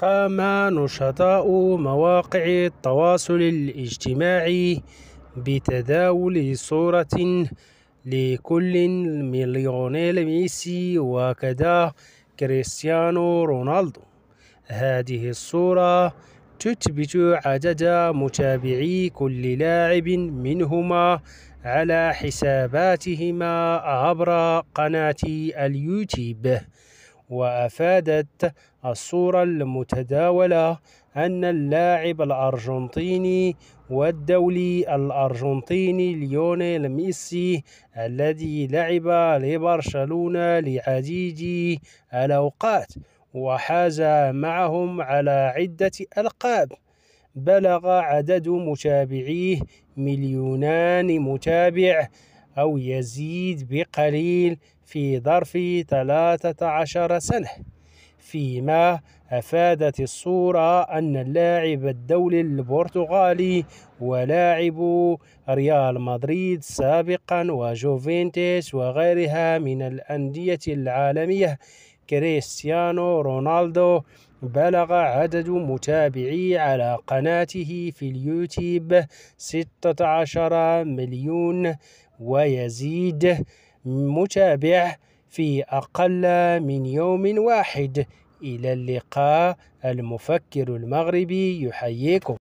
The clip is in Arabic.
قام نشطاء مواقع التواصل الاجتماعي بتداول صورة لكل مليونيل ميسي وكذا كريستيانو رونالدو هذه الصورة تثبت عدد متابعي كل لاعب منهما على حساباتهما عبر قناة اليوتيوب وأفادت الصورة المتداولة أن اللاعب الأرجنتيني والدولي الأرجنتيني ليونيل ميسي الذي لعب لبرشلونة لعديد الأوقات وحاز معهم على عدة ألقاب بلغ عدد متابعيه مليونان متابع أو يزيد بقليل في ظرف 13 سنة فيما أفادت الصورة أن اللاعب الدولي البرتغالي ولاعب ريال مدريد سابقا وجوفينتيس وغيرها من الأندية العالمية كريستيانو رونالدو بلغ عدد متابعي على قناته في اليوتيوب 16 مليون ويزيد متابع في أقل من يوم واحد إلى اللقاء المفكر المغربي يحييكم